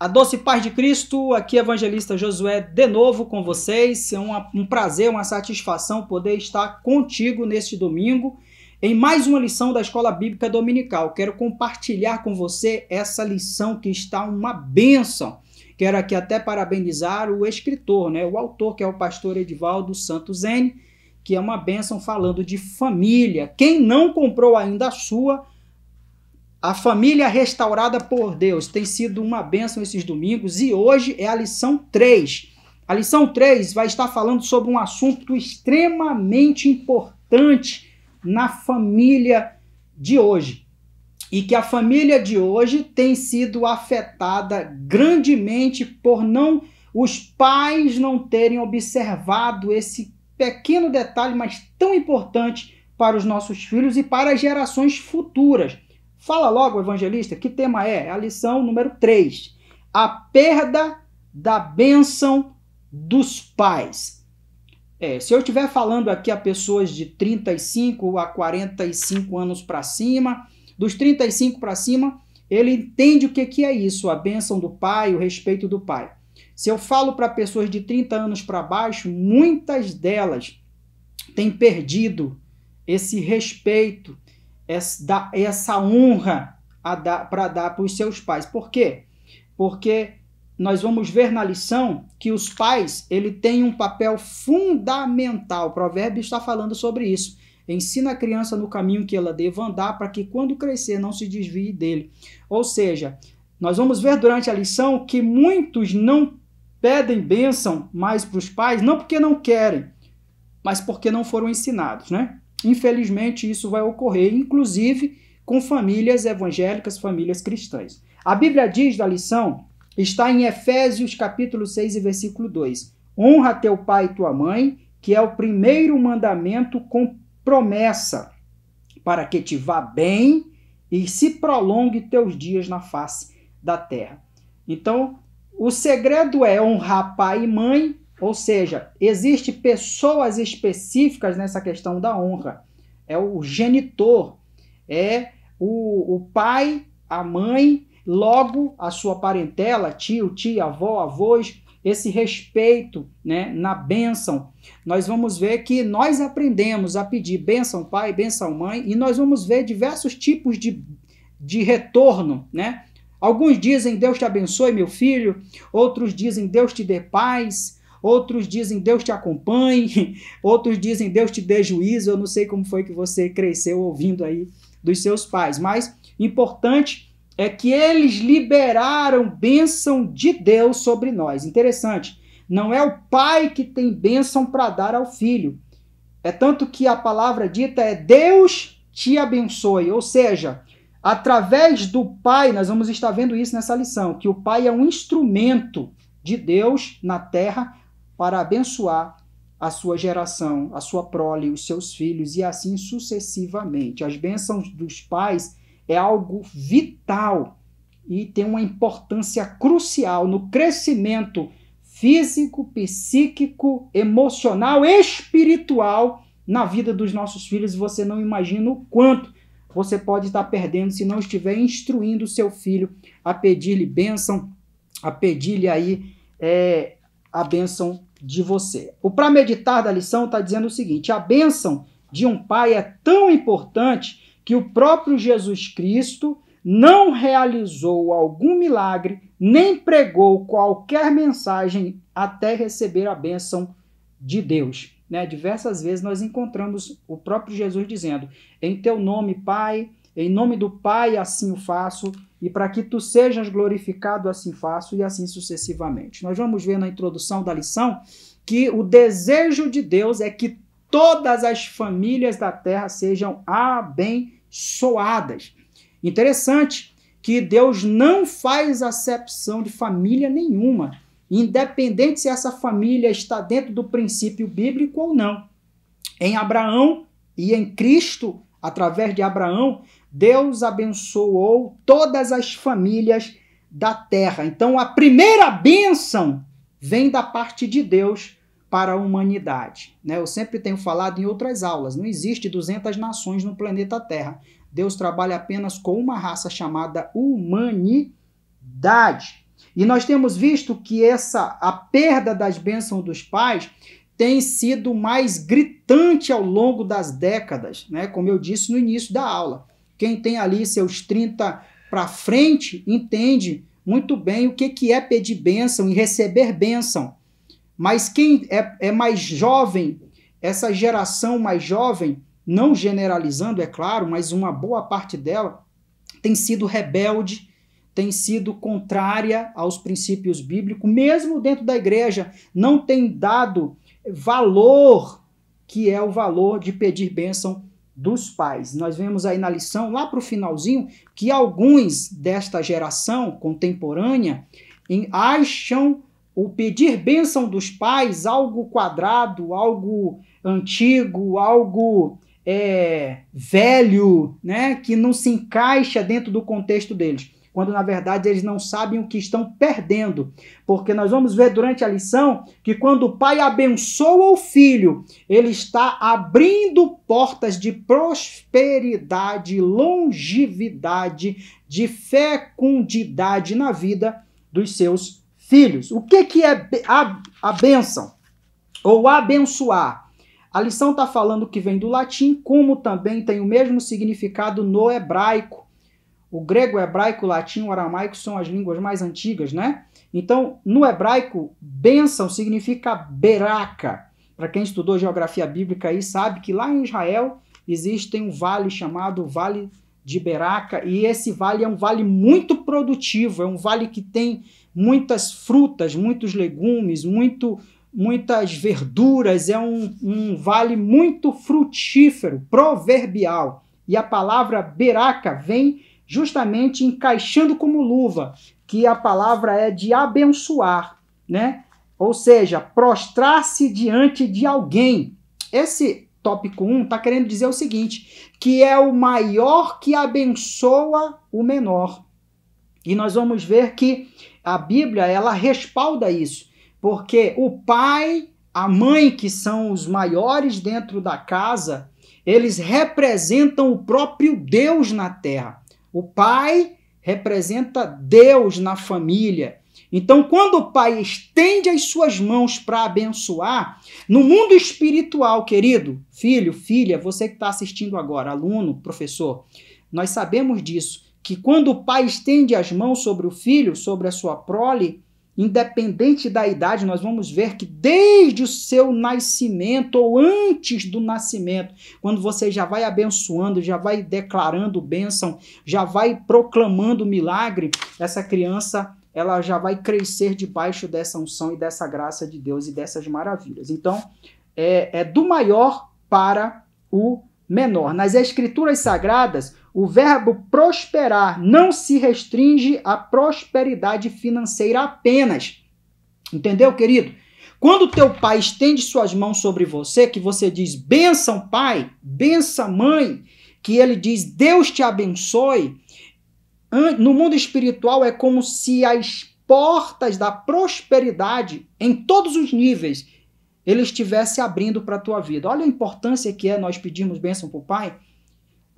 A doce paz de Cristo, aqui Evangelista Josué de novo com vocês. É uma, um prazer, uma satisfação poder estar contigo neste domingo em mais uma lição da Escola Bíblica Dominical. Quero compartilhar com você essa lição que está uma bênção. Quero aqui até parabenizar o escritor, né, o autor, que é o pastor Edivaldo Santos N, que é uma bênção falando de família. Quem não comprou ainda a sua, a família restaurada por Deus tem sido uma bênção esses domingos e hoje é a lição 3. A lição 3 vai estar falando sobre um assunto extremamente importante na família de hoje. E que a família de hoje tem sido afetada grandemente por não os pais não terem observado esse pequeno detalhe, mas tão importante para os nossos filhos e para as gerações futuras. Fala logo, evangelista, que tema é? A lição número 3. A perda da bênção dos pais. É, se eu estiver falando aqui a pessoas de 35 a 45 anos para cima, dos 35 para cima, ele entende o que, que é isso, a bênção do pai, o respeito do pai. Se eu falo para pessoas de 30 anos para baixo, muitas delas têm perdido esse respeito, essa, essa honra para dar para os seus pais. Por quê? Porque nós vamos ver na lição que os pais ele tem um papel fundamental. O provérbio está falando sobre isso. Ensina a criança no caminho que ela deva andar para que quando crescer não se desvie dele. Ou seja, nós vamos ver durante a lição que muitos não pedem bênção mais para os pais, não porque não querem, mas porque não foram ensinados, né? Infelizmente, isso vai ocorrer, inclusive com famílias evangélicas, famílias cristãs. A Bíblia diz da lição, está em Efésios capítulo 6 e versículo 2. Honra teu pai e tua mãe, que é o primeiro mandamento com promessa, para que te vá bem e se prolongue teus dias na face da terra. Então, o segredo é honrar pai e mãe ou seja, existe pessoas específicas nessa questão da honra. É o genitor, é o, o pai, a mãe, logo a sua parentela, tio, tia, avó, avós, esse respeito né, na bênção. Nós vamos ver que nós aprendemos a pedir bênção pai, bênção mãe, e nós vamos ver diversos tipos de, de retorno, né? Alguns dizem Deus te abençoe, meu filho, outros dizem Deus te dê paz, outros dizem Deus te acompanhe, outros dizem Deus te dê juízo. Eu não sei como foi que você cresceu ouvindo aí dos seus pais, mas importante é que eles liberaram bênção de Deus sobre nós. Interessante, não é o pai que tem bênção para dar ao filho. É tanto que a palavra dita é Deus te abençoe, ou seja, através do pai, nós vamos estar vendo isso nessa lição, que o pai é um instrumento de Deus na terra para abençoar a sua geração, a sua prole, os seus filhos e assim sucessivamente. As bênçãos dos pais é algo vital e tem uma importância crucial no crescimento físico, psíquico, emocional, espiritual na vida dos nossos filhos. Você não imagina o quanto você pode estar perdendo se não estiver instruindo o seu filho a pedir-lhe bênção, a pedir-lhe aí é, a bênção de você. O para meditar da lição está dizendo o seguinte: a bênção de um pai é tão importante que o próprio Jesus Cristo não realizou algum milagre, nem pregou qualquer mensagem até receber a bênção de Deus. Né? Diversas vezes nós encontramos o próprio Jesus dizendo: Em teu nome, Pai, em nome do Pai, assim o faço e para que tu sejas glorificado, assim faço, e assim sucessivamente. Nós vamos ver na introdução da lição que o desejo de Deus é que todas as famílias da terra sejam abençoadas. Interessante que Deus não faz acepção de família nenhuma, independente se essa família está dentro do princípio bíblico ou não. Em Abraão e em Cristo, através de Abraão, Deus abençoou todas as famílias da terra. Então, a primeira bênção vem da parte de Deus para a humanidade. Né? Eu sempre tenho falado em outras aulas: não existe 200 nações no planeta Terra. Deus trabalha apenas com uma raça chamada humanidade. E nós temos visto que essa a perda das bênçãos dos pais tem sido mais gritante ao longo das décadas, né? como eu disse no início da aula. Quem tem ali seus 30 para frente entende muito bem o que, que é pedir bênção e receber bênção. Mas quem é, é mais jovem, essa geração mais jovem, não generalizando, é claro, mas uma boa parte dela tem sido rebelde, tem sido contrária aos princípios bíblicos, mesmo dentro da igreja, não tem dado valor que é o valor de pedir bênção dos pais. Nós vemos aí na lição, lá para o finalzinho, que alguns desta geração contemporânea acham o pedir bênção dos pais algo quadrado, algo antigo, algo é, velho, né, que não se encaixa dentro do contexto deles quando na verdade eles não sabem o que estão perdendo. Porque nós vamos ver durante a lição que quando o pai abençoa o filho, ele está abrindo portas de prosperidade, longevidade, de fecundidade na vida dos seus filhos. O que, que é a, a bênção? Ou abençoar? A lição está falando que vem do latim, como também tem o mesmo significado no hebraico. O grego, o hebraico, o latim, o aramaico são as línguas mais antigas, né? Então, no hebraico, bênção significa beraca. Para quem estudou geografia bíblica aí, sabe que lá em Israel existe um vale chamado Vale de Beraca, e esse vale é um vale muito produtivo, é um vale que tem muitas frutas, muitos legumes, muito, muitas verduras, é um, um vale muito frutífero, proverbial. E a palavra Beraca vem justamente encaixando como luva, que a palavra é de abençoar, né? Ou seja, prostrar-se diante de alguém. Esse tópico 1 está querendo dizer o seguinte: que é o maior que abençoa o menor. E nós vamos ver que a Bíblia ela respalda isso, porque o pai, a mãe, que são os maiores dentro da casa, eles representam o próprio Deus na terra. O pai representa Deus na família. Então, quando o pai estende as suas mãos para abençoar, no mundo espiritual, querido, filho, filha, você que está assistindo agora, aluno, professor, nós sabemos disso, que quando o pai estende as mãos sobre o filho, sobre a sua prole, independente da idade, nós vamos ver que desde o seu nascimento ou antes do nascimento, quando você já vai abençoando, já vai declarando bênção, já vai proclamando milagre, essa criança ela já vai crescer debaixo dessa unção e dessa graça de Deus e dessas maravilhas. Então, é, é do maior para o menor. Nas escrituras sagradas, o verbo prosperar não se restringe à prosperidade financeira apenas. Entendeu, querido? Quando teu pai estende suas mãos sobre você, que você diz benção pai, benção mãe, que ele diz Deus te abençoe, no mundo espiritual é como se as portas da prosperidade em todos os níveis ele estivesse abrindo para a tua vida. Olha a importância que é nós pedirmos bênção para o Pai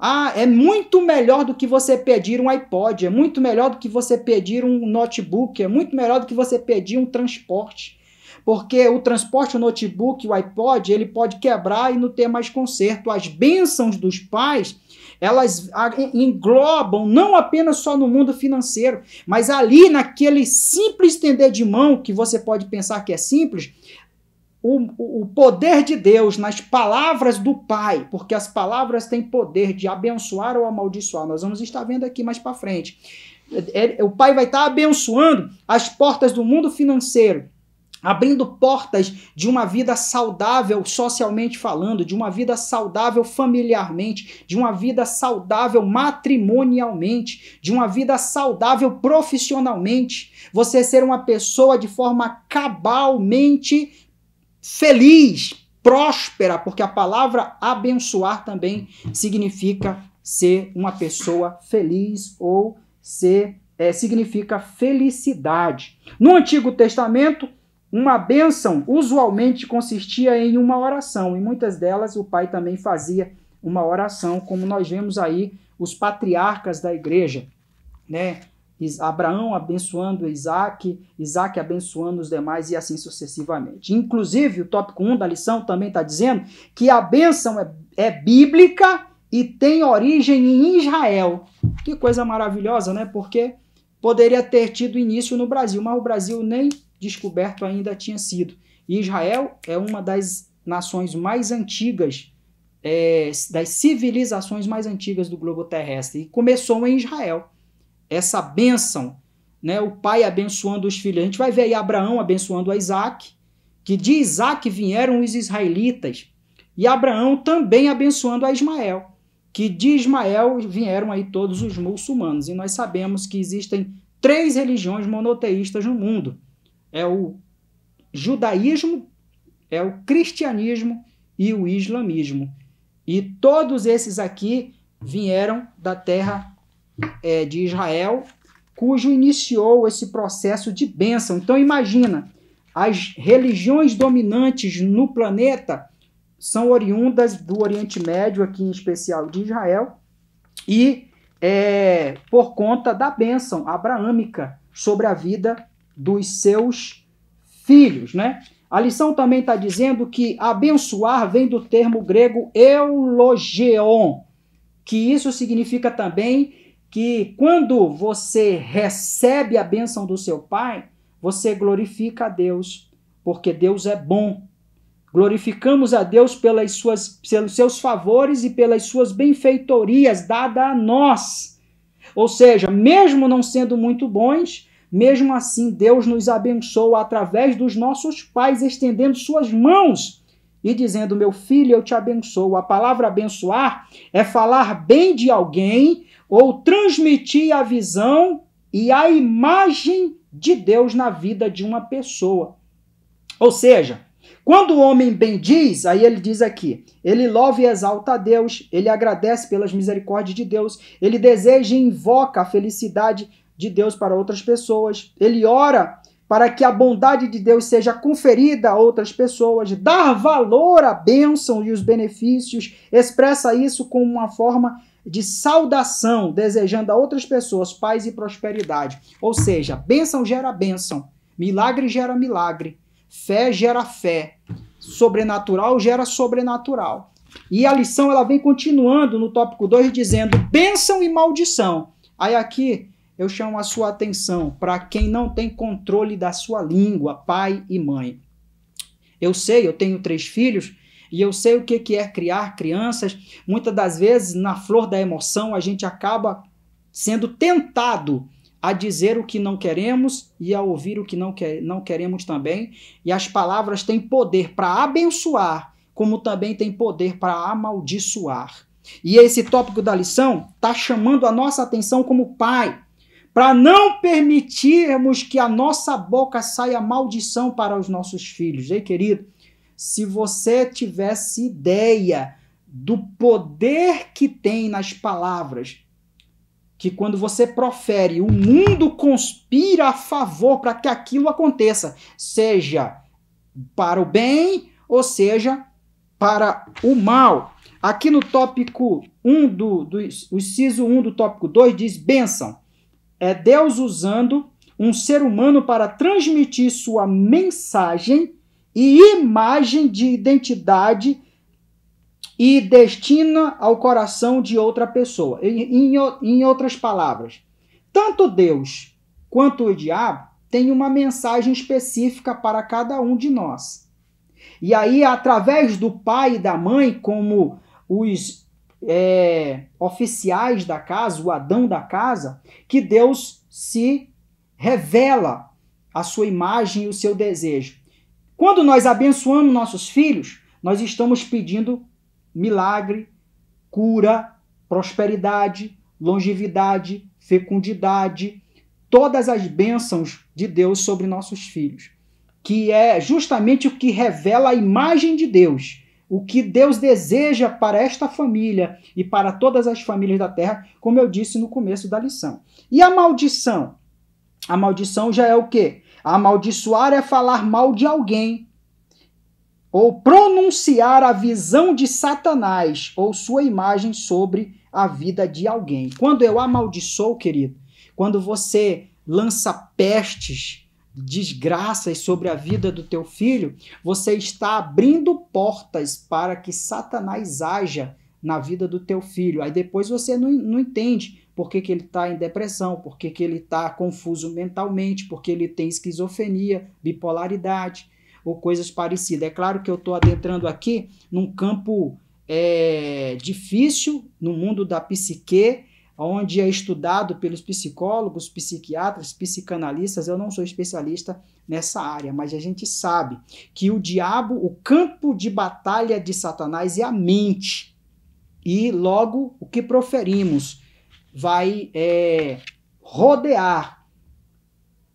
ah, é muito melhor do que você pedir um iPod, é muito melhor do que você pedir um notebook, é muito melhor do que você pedir um transporte. Porque o transporte, o notebook, o iPod, ele pode quebrar e não ter mais conserto. As bênçãos dos pais, elas englobam não apenas só no mundo financeiro, mas ali naquele simples estender de mão, que você pode pensar que é simples, o, o poder de Deus nas palavras do Pai, porque as palavras têm poder de abençoar ou amaldiçoar. Nós vamos estar vendo aqui mais para frente. É, é, o Pai vai estar abençoando as portas do mundo financeiro, abrindo portas de uma vida saudável socialmente falando, de uma vida saudável familiarmente, de uma vida saudável matrimonialmente, de uma vida saudável profissionalmente. Você ser uma pessoa de forma cabalmente feliz, próspera, porque a palavra abençoar também significa ser uma pessoa feliz ou ser é, significa felicidade. No Antigo Testamento, uma bênção usualmente consistia em uma oração, e muitas delas o pai também fazia uma oração, como nós vemos aí os patriarcas da igreja, né? Abraão abençoando Isaac, Isaac abençoando os demais e assim sucessivamente. Inclusive, o tópico 1 da lição também está dizendo que a bênção é, é bíblica e tem origem em Israel. Que coisa maravilhosa, né? Porque poderia ter tido início no Brasil, mas o Brasil nem descoberto ainda tinha sido. Israel é uma das nações mais antigas, é, das civilizações mais antigas do globo terrestre. E começou em Israel essa bênção, né, o pai abençoando os filhos. A gente vai ver aí Abraão abençoando a Isaac, que de Isaac vieram os israelitas, e Abraão também abençoando a Ismael, que de Ismael vieram aí todos os muçulmanos. E nós sabemos que existem três religiões monoteístas no mundo. É o judaísmo, é o cristianismo e o islamismo. E todos esses aqui vieram da terra é, de Israel, cujo iniciou esse processo de bênção. Então imagina, as religiões dominantes no planeta são oriundas do Oriente Médio, aqui em especial de Israel, e é, por conta da bênção abraâmica sobre a vida dos seus filhos, né? A lição também está dizendo que abençoar vem do termo grego eulogeon, que isso significa também que quando você recebe a bênção do seu Pai, você glorifica a Deus, porque Deus é bom. Glorificamos a Deus pelas suas, pelos seus favores e pelas suas benfeitorias dadas a nós. Ou seja, mesmo não sendo muito bons, mesmo assim Deus nos abençoa através dos nossos pais, estendendo suas mãos e dizendo: Meu filho, eu te abençoo. A palavra abençoar é falar bem de alguém ou transmitir a visão e a imagem de Deus na vida de uma pessoa. Ou seja, quando o homem bendiz, aí ele diz aqui, ele louva e exalta a Deus, ele agradece pelas misericórdias de Deus, ele deseja e invoca a felicidade de Deus para outras pessoas, ele ora para que a bondade de Deus seja conferida a outras pessoas, dar valor à bênção e os benefícios, expressa isso como uma forma de saudação, desejando a outras pessoas paz e prosperidade. Ou seja, bênção gera bênção, milagre gera milagre, fé gera fé, sobrenatural gera sobrenatural. E a lição ela vem continuando no tópico 2 dizendo bênção e maldição. Aí aqui eu chamo a sua atenção para quem não tem controle da sua língua, pai e mãe. Eu sei, eu tenho três filhos e eu sei o que é criar crianças. Muitas das vezes, na flor da emoção, a gente acaba sendo tentado a dizer o que não queremos e a ouvir o que não, quer não queremos também. E as palavras têm poder para abençoar, como também têm poder para amaldiçoar. E esse tópico da lição está chamando a nossa atenção como pai, para não permitirmos que a nossa boca saia maldição para os nossos filhos. Ei, querido, se você tivesse ideia do poder que tem nas palavras, que quando você profere, o mundo conspira a favor para que aquilo aconteça, seja para o bem ou seja para o mal. Aqui no tópico 1 do, do o inciso 1 do tópico 2 diz bênção. É Deus usando um ser humano para transmitir sua mensagem e imagem de identidade e destina ao coração de outra pessoa. Em, em, em outras palavras, tanto Deus quanto o diabo têm uma mensagem específica para cada um de nós. E aí, através do pai e da mãe, como os é, oficiais da casa, o Adão da casa, que Deus se revela a sua imagem e o seu desejo. Quando nós abençoamos nossos filhos, nós estamos pedindo milagre, cura, prosperidade, longevidade, fecundidade, todas as bênçãos de Deus sobre nossos filhos, que é justamente o que revela a imagem de Deus, o que Deus deseja para esta família e para todas as famílias da terra, como eu disse no começo da lição. E a maldição? A maldição já é o quê? Amaldiçoar é falar mal de alguém, ou pronunciar a visão de Satanás ou sua imagem sobre a vida de alguém. Quando eu amaldiçoo, querido, quando você lança pestes, desgraças sobre a vida do teu filho, você está abrindo portas para que Satanás haja na vida do teu filho. Aí depois você não, não entende por que, que ele está em depressão, por que, que ele está confuso mentalmente, porque ele tem esquizofrenia, bipolaridade ou coisas parecidas. É claro que eu estou adentrando aqui num campo é, difícil, no mundo da psique, onde é estudado pelos psicólogos, psiquiatras, psicanalistas. Eu não sou especialista nessa área, mas a gente sabe que o diabo, o campo de batalha de Satanás é a mente. E logo o que proferimos vai é, rodear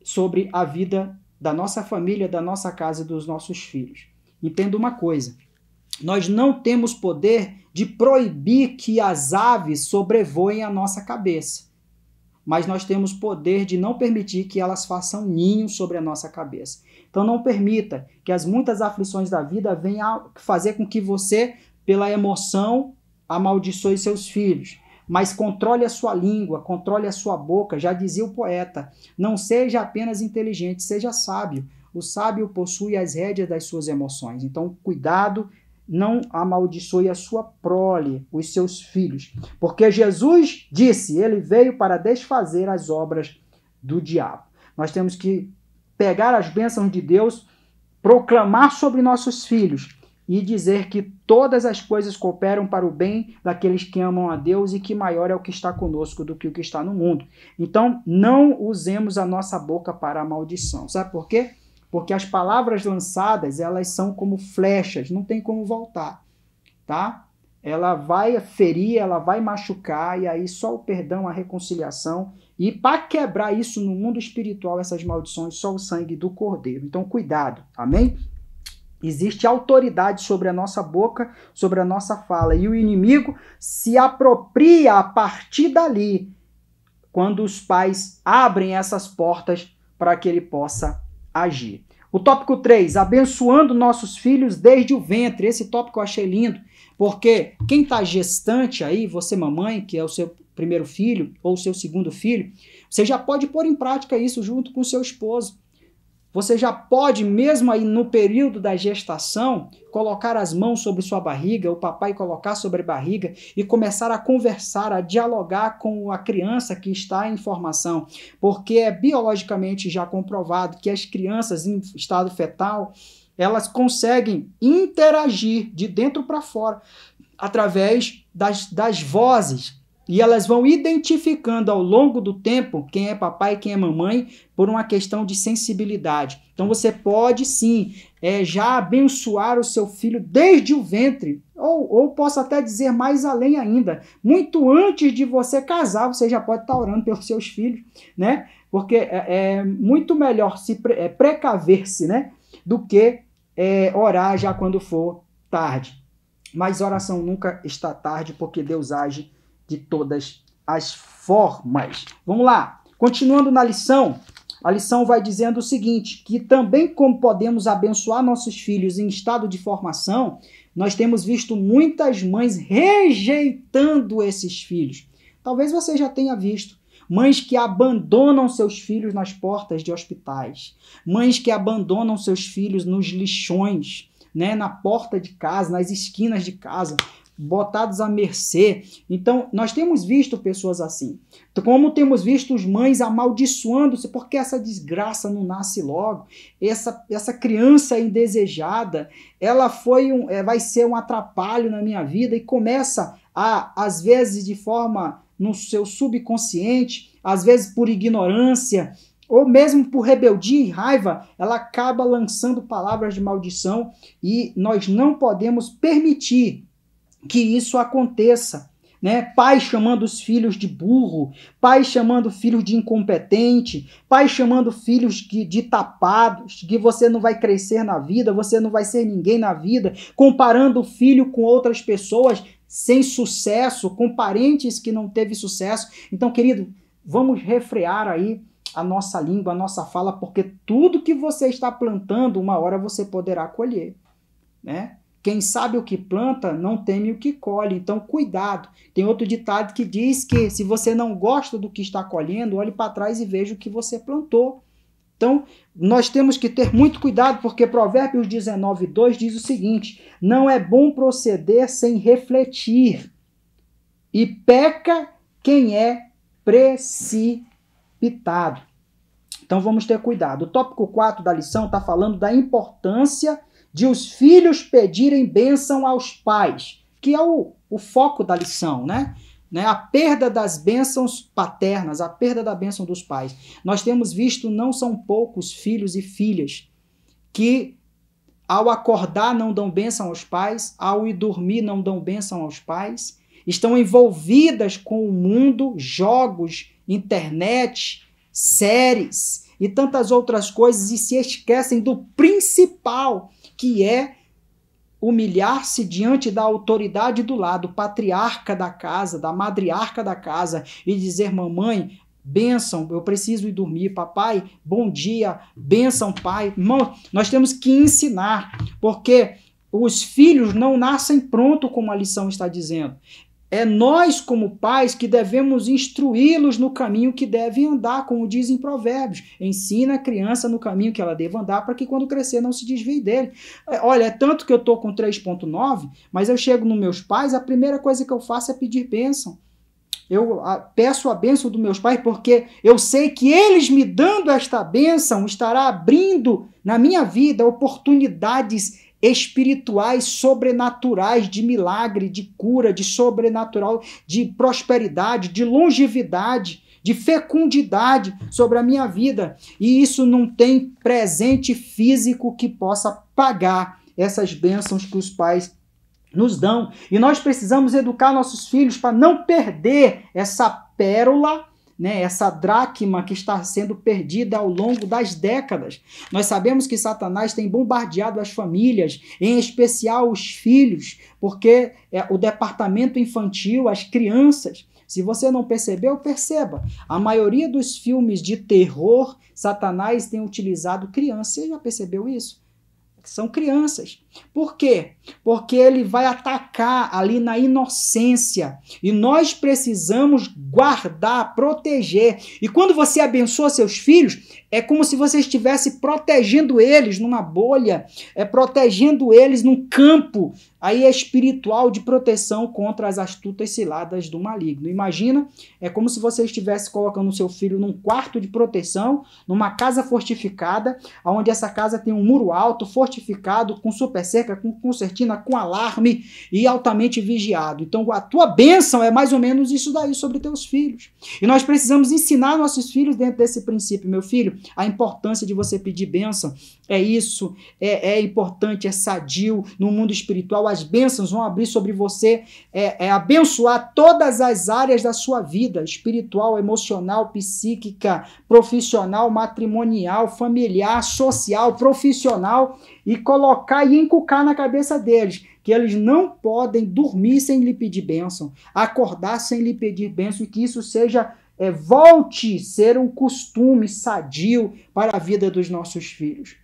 sobre a vida da nossa família, da nossa casa e dos nossos filhos. Entenda uma coisa: nós não temos poder de proibir que as aves sobrevoem a nossa cabeça, mas nós temos poder de não permitir que elas façam ninho sobre a nossa cabeça. Então não permita que as muitas aflições da vida venham fazer com que você, pela emoção, amaldiçoe seus filhos mas controle a sua língua, controle a sua boca, já dizia o poeta. Não seja apenas inteligente, seja sábio. O sábio possui as rédeas das suas emoções. Então, cuidado, não amaldiçoe a sua prole, os seus filhos. Porque Jesus disse, ele veio para desfazer as obras do diabo. Nós temos que pegar as bênçãos de Deus, proclamar sobre nossos filhos, e dizer que todas as coisas cooperam para o bem daqueles que amam a Deus e que maior é o que está conosco do que o que está no mundo. Então, não usemos a nossa boca para a maldição. Sabe por quê? Porque as palavras lançadas, elas são como flechas, não tem como voltar, tá? Ela vai ferir, ela vai machucar e aí só o perdão, a reconciliação e para quebrar isso no mundo espiritual, essas maldições, só o sangue do Cordeiro. Então, cuidado, amém? Existe autoridade sobre a nossa boca, sobre a nossa fala. E o inimigo se apropria a partir dali, quando os pais abrem essas portas para que ele possa agir. O tópico 3, abençoando nossos filhos desde o ventre. Esse tópico eu achei lindo, porque quem está gestante aí, você mamãe, que é o seu primeiro filho ou o seu segundo filho, você já pode pôr em prática isso junto com o seu esposo. Você já pode, mesmo aí no período da gestação, colocar as mãos sobre sua barriga, o papai colocar sobre a barriga e começar a conversar, a dialogar com a criança que está em formação, porque é biologicamente já comprovado que as crianças em estado fetal elas conseguem interagir de dentro para fora através das, das vozes e elas vão identificando ao longo do tempo quem é papai e quem é mamãe por uma questão de sensibilidade. Então você pode sim é, já abençoar o seu filho desde o ventre, ou, ou posso até dizer mais além ainda, muito antes de você casar, você já pode estar tá orando pelos seus filhos, né? Porque é, é muito melhor se pre é, precaver-se, né? Do que é, orar já quando for tarde. Mas oração nunca está tarde, porque Deus age de todas as formas. Vamos lá. Continuando na lição, a lição vai dizendo o seguinte: que também como podemos abençoar nossos filhos em estado de formação, nós temos visto muitas mães rejeitando esses filhos. Talvez você já tenha visto. Mães que abandonam seus filhos nas portas de hospitais, mães que abandonam seus filhos nos lixões, né, na porta de casa, nas esquinas de casa, botados à mercê. Então, nós temos visto pessoas assim. Como temos visto os mães amaldiçoando-se, porque essa desgraça não nasce logo, essa, essa criança indesejada, ela foi um, é, vai ser um atrapalho na minha vida e começa a, às vezes, de forma no seu subconsciente, às vezes por ignorância, ou mesmo por rebeldia e raiva, ela acaba lançando palavras de maldição e nós não podemos permitir que isso aconteça. Né? Pai chamando os filhos de burro, pai chamando filhos de incompetente, pai chamando filhos de, de tapados, que você não vai crescer na vida, você não vai ser ninguém na vida, comparando o filho com outras pessoas sem sucesso, com parentes que não teve sucesso. Então, querido, vamos refrear aí a nossa língua, a nossa fala, porque tudo que você está plantando, uma hora você poderá colher, né? Quem sabe o que planta não teme o que colhe, então cuidado. Tem outro ditado que diz que se você não gosta do que está colhendo, olhe para trás e veja o que você plantou. Então, nós temos que ter muito cuidado, porque Provérbios 19, 2 diz o seguinte: Não é bom proceder sem refletir, e peca quem é precipitado. Então, vamos ter cuidado. O tópico 4 da lição está falando da importância de os filhos pedirem bênção aos pais, que é o, o foco da lição, né? Né, a perda das bênçãos paternas, a perda da bênção dos pais. Nós temos visto não são poucos filhos e filhas que, ao acordar, não dão bênção aos pais, ao ir dormir, não dão bênção aos pais, estão envolvidas com o mundo, jogos, internet, séries e tantas outras coisas e se esquecem do principal, que é humilhar-se diante da autoridade do lado, patriarca da casa, da madriarca da casa, e dizer: Mamãe, bênção, eu preciso ir dormir, papai, bom dia, bênção, pai. Irmão, nós temos que ensinar, porque os filhos não nascem pronto, como a lição está dizendo. É nós, como pais, que devemos instruí-los no caminho que devem andar, como dizem Provérbios. Ensina a criança no caminho que ela deve andar, para que quando crescer não se desvie dele. É, olha, é tanto que eu estou com 3,9, mas eu chego nos meus pais, a primeira coisa que eu faço é pedir bênção. Eu peço a bênção dos meus pais, porque eu sei que eles me dando esta bênção estará abrindo na minha vida oportunidades espirituais sobrenaturais de milagre, de cura, de sobrenatural, de prosperidade, de longevidade, de fecundidade sobre a minha vida. E isso não tem presente físico que possa pagar essas bênçãos que os pais nos dão. E nós precisamos educar nossos filhos para não perder essa pérola né, essa dracma que está sendo perdida ao longo das décadas. Nós sabemos que Satanás tem bombardeado as famílias, em especial os filhos, porque é, o departamento infantil, as crianças. Se você não percebeu, perceba. A maioria dos filmes de terror, Satanás tem utilizado crianças. Você já percebeu isso? são crianças. Por quê? Porque ele vai atacar ali na inocência. E nós precisamos guardar, proteger. E quando você abençoa seus filhos, é como se você estivesse protegendo eles numa bolha, é protegendo eles num campo aí é espiritual de proteção contra as astutas ciladas do maligno. Imagina, é como se você estivesse colocando seu filho num quarto de proteção, numa casa fortificada, onde essa casa tem um muro alto, fortificado, com super cerca, com concertina, com alarme e altamente vigiado. Então a tua bênção é mais ou menos isso daí sobre teus filhos. E nós precisamos ensinar nossos filhos dentro desse princípio, meu filho, a importância de você pedir bênção. É isso, é, é importante, é sadio. No mundo espiritual, as bênçãos vão abrir sobre você, é, é abençoar todas as áreas da sua vida: espiritual, emocional, psíquica, profissional, matrimonial, familiar, social, profissional, e colocar e encucar na cabeça deles que eles não podem dormir sem lhe pedir bênção, acordar sem lhe pedir bênção, e que isso seja é, volte a ser um costume sadio para a vida dos nossos filhos.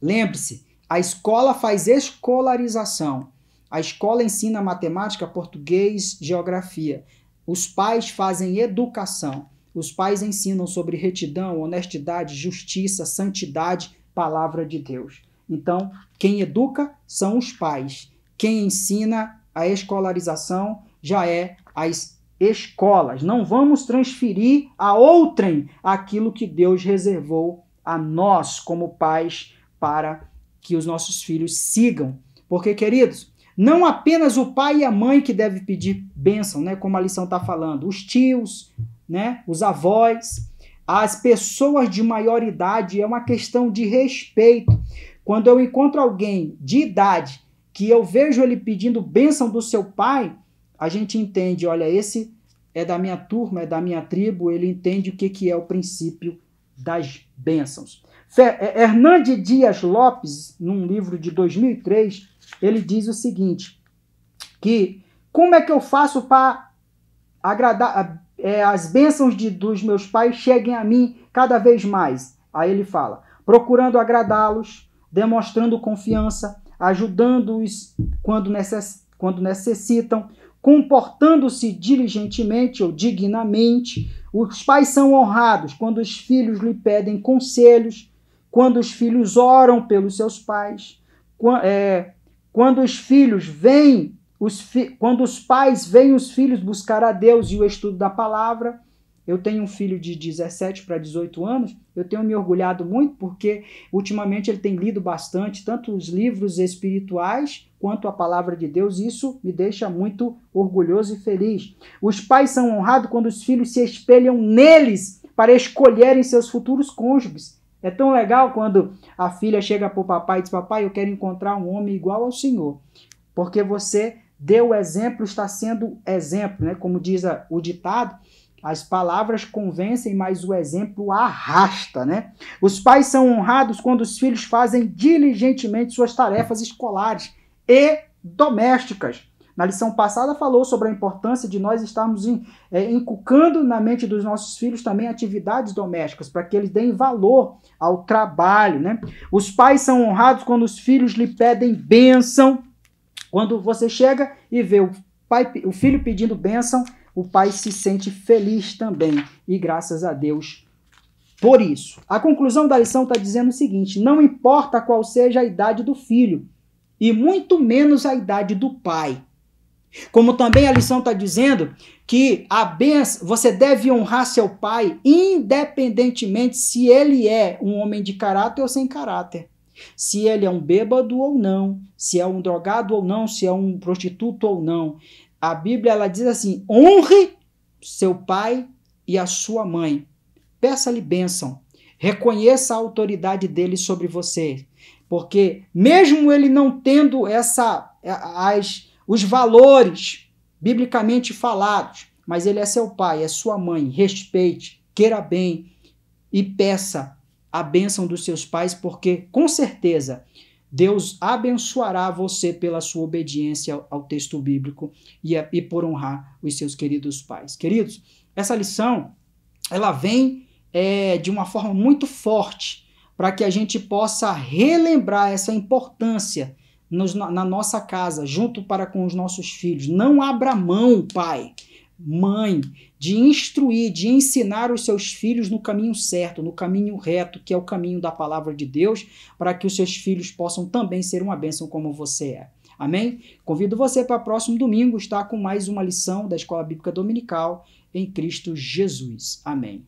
Lembre-se, a escola faz escolarização. A escola ensina matemática, português, geografia. Os pais fazem educação. Os pais ensinam sobre retidão, honestidade, justiça, santidade, palavra de Deus. Então, quem educa são os pais. Quem ensina a escolarização já é as escolas. Não vamos transferir a outrem aquilo que Deus reservou a nós como pais para que os nossos filhos sigam. Porque, queridos, não apenas o pai e a mãe que deve pedir bênção, né, como a lição está falando, os tios, né, os avós, as pessoas de maior idade, é uma questão de respeito. Quando eu encontro alguém de idade que eu vejo ele pedindo bênção do seu pai, a gente entende, olha, esse é da minha turma, é da minha tribo, ele entende o que, que é o princípio das bênçãos. É, Hernandes Dias Lopes, num livro de 2003, ele diz o seguinte, que como é que eu faço para agradar é, as bênçãos de, dos meus pais cheguem a mim cada vez mais? Aí ele fala, procurando agradá-los, demonstrando confiança, ajudando-os quando, necess, quando necessitam, comportando-se diligentemente ou dignamente. Os pais são honrados quando os filhos lhe pedem conselhos, quando os filhos oram pelos seus pais, é, quando os filhos vêm, os fi, quando os pais veem os filhos buscar a Deus e o estudo da palavra, eu tenho um filho de 17 para 18 anos, eu tenho me orgulhado muito porque ultimamente ele tem lido bastante, tanto os livros espirituais quanto a palavra de Deus, isso me deixa muito orgulhoso e feliz. Os pais são honrados quando os filhos se espelham neles para escolherem seus futuros cônjuges. É tão legal quando a filha chega para o papai e diz: Papai, eu quero encontrar um homem igual ao Senhor, porque você deu o exemplo, está sendo exemplo, né? como diz o ditado. As palavras convencem, mas o exemplo arrasta, né? Os pais são honrados quando os filhos fazem diligentemente suas tarefas escolares e domésticas. Na lição passada falou sobre a importância de nós estarmos in, é, inculcando na mente dos nossos filhos também atividades domésticas, para que eles deem valor ao trabalho. Né? Os pais são honrados quando os filhos lhe pedem bênção. Quando você chega e vê o, pai, o filho pedindo bênção, o pai se sente feliz também e graças a Deus por isso. A conclusão da lição está dizendo o seguinte: não importa qual seja a idade do filho, e muito menos a idade do pai. Como também a lição está dizendo que a benção, você deve honrar seu pai, independentemente se ele é um homem de caráter ou sem caráter. Se ele é um bêbado ou não, se é um drogado ou não, se é um prostituto ou não a Bíblia ela diz assim: honre seu pai e a sua mãe. Peça-lhe bênção. Reconheça a autoridade dele sobre você. Porque, mesmo ele não tendo essa, as, os valores biblicamente falados, mas ele é seu pai, é sua mãe, respeite, queira bem e peça a bênção dos seus pais, porque, com certeza, Deus abençoará você pela sua obediência ao texto bíblico e, a, e por honrar os seus queridos pais. Queridos, essa lição ela vem é, de uma forma muito forte para que a gente possa relembrar essa importância nos, na, na nossa casa, junto para com os nossos filhos. Não abra mão, pai mãe de instruir, de ensinar os seus filhos no caminho certo, no caminho reto, que é o caminho da palavra de Deus, para que os seus filhos possam também ser uma bênção como você é. Amém? Convido você para o próximo domingo estar com mais uma lição da Escola Bíblica Dominical em Cristo Jesus. Amém.